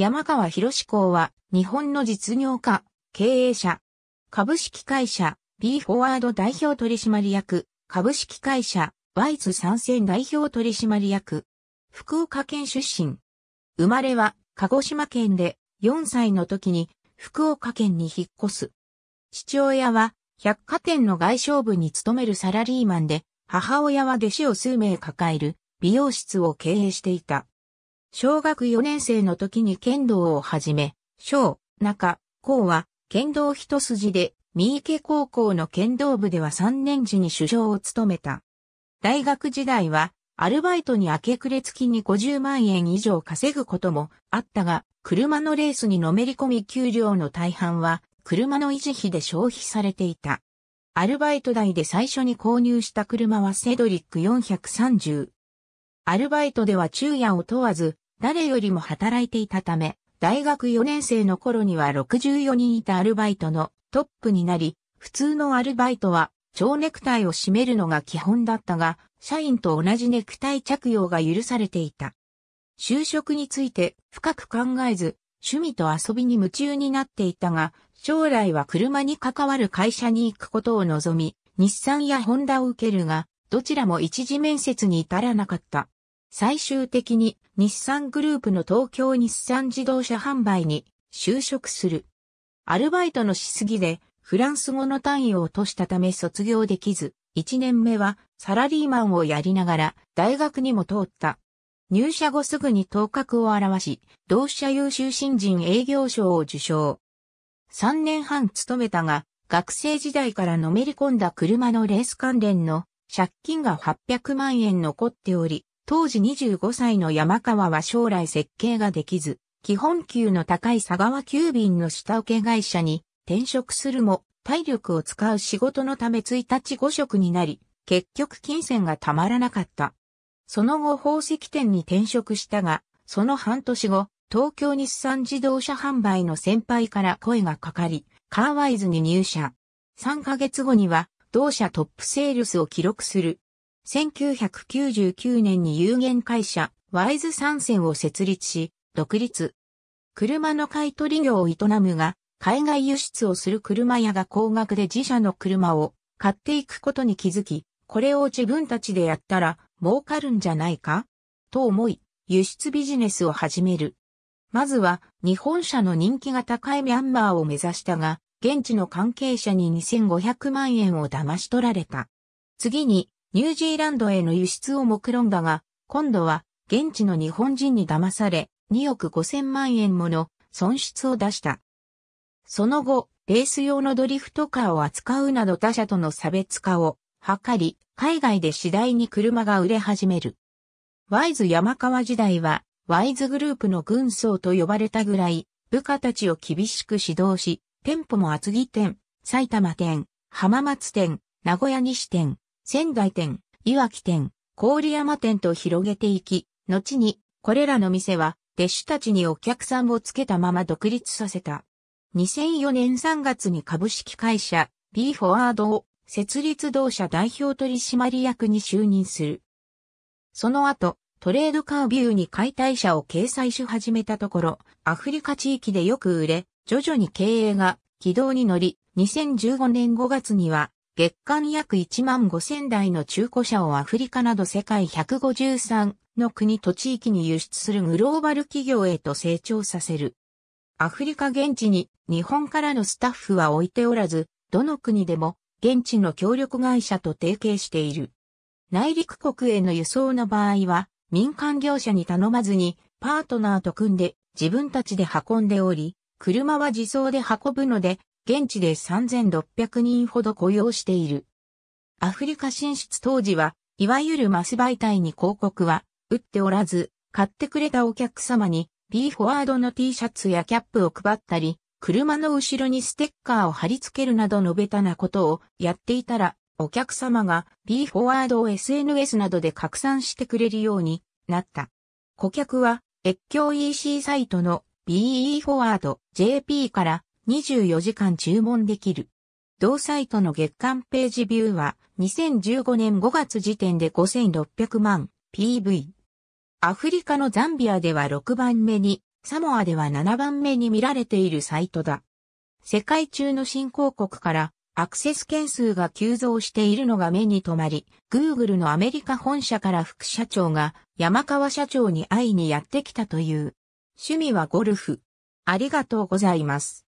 山川博志公は、日本の実業家、経営者、株式会社、B フォワード代表取締役、株式会社、ワイズ参戦代表取締役、福岡県出身。生まれは、鹿児島県で、4歳の時に、福岡県に引っ越す。父親は、百貨店の外商部に勤めるサラリーマンで、母親は弟子を数名抱える美容室を経営していた。小学4年生の時に剣道を始め、小、中、高は剣道一筋で、三池高校の剣道部では3年時に首相を務めた。大学時代は、アルバイトに明け暮れ月に50万円以上稼ぐこともあったが、車のレースにのめり込み給料の大半は、車の維持費で消費されていた。アルバイト代で最初に購入した車はセドリック430。アルバイトでは昼夜を問わず、誰よりも働いていたため、大学4年生の頃には64人いたアルバイトのトップになり、普通のアルバイトは蝶ネクタイを締めるのが基本だったが、社員と同じネクタイ着用が許されていた。就職について深く考えず、趣味と遊びに夢中になっていたが、将来は車に関わる会社に行くことを望み、日産やホンダを受けるが、どちらも一時面接に至らなかった。最終的に日産グループの東京日産自動車販売に就職する。アルバイトのしすぎでフランス語の単位を落としたため卒業できず、1年目はサラリーマンをやりながら大学にも通った。入社後すぐに頭角を現し、同社優秀新人営業賞を受賞。3年半勤めたが、学生時代からのめり込んだ車のレース関連の借金が800万円残っており、当時25歳の山川は将来設計ができず、基本給の高い佐川急便の下請け会社に転職するも、体力を使う仕事のため1日5食になり、結局金銭がたまらなかった。その後宝石店に転職したが、その半年後、東京日産自動車販売の先輩から声がかかり、カーワイズに入社。3ヶ月後には、同社トップセールスを記録する1999年に有限会社、ワイズ参戦を設立し、独立。車の買取業を営むが、海外輸出をする車屋が高額で自社の車を買っていくことに気づき、これを自分たちでやったら儲かるんじゃないかと思い、輸出ビジネスを始める。まずは日本車の人気が高いミャンマーを目指したが、現地の関係者に2500万円を騙し取られた。次にニュージーランドへの輸出を目論んだが、今度は現地の日本人に騙され、2億5千万円もの損失を出した。その後、レース用のドリフトカーを扱うなど他社との差別化を図り、海外で次第に車が売れ始める。ワイズ山川時代は、ワイズグループの軍曹と呼ばれたぐらい、部下たちを厳しく指導し、店舗も厚木店、埼玉店、浜松店、名古屋西店、仙台店、岩木店、郡山店と広げていき、後に、これらの店は、弟子たちにお客さんをつけたまま独立させた。2004年3月に株式会社、B フォワードを、設立同社代表取締役に就任する。その後、トレードカービューに解体車を掲載し始めたところ、アフリカ地域でよく売れ、徐々に経営が軌道に乗り、2015年5月には月間約1万5000台の中古車をアフリカなど世界153の国と地域に輸出するグローバル企業へと成長させる。アフリカ現地に日本からのスタッフは置いておらず、どの国でも現地の協力会社と提携している。内陸国への輸送の場合は、民間業者に頼まずに、パートナーと組んで自分たちで運んでおり、車は自走で運ぶので、現地で3600人ほど雇用している。アフリカ進出当時は、いわゆるマス媒体に広告は打っておらず、買ってくれたお客様に B フォワードの T シャツやキャップを配ったり、車の後ろにステッカーを貼り付けるなどのベタなことをやっていたら、お客様が B フォワードを SNS などで拡散してくれるようになった。顧客は越境 EC サイトの BE フォワード JP から24時間注文できる。同サイトの月間ページビューは2015年5月時点で5600万 PV。アフリカのザンビアでは6番目に、サモアでは7番目に見られているサイトだ。世界中の新興国からアクセス件数が急増しているのが目に留まり、Google のアメリカ本社から副社長が山川社長に会いにやってきたという。趣味はゴルフ。ありがとうございます。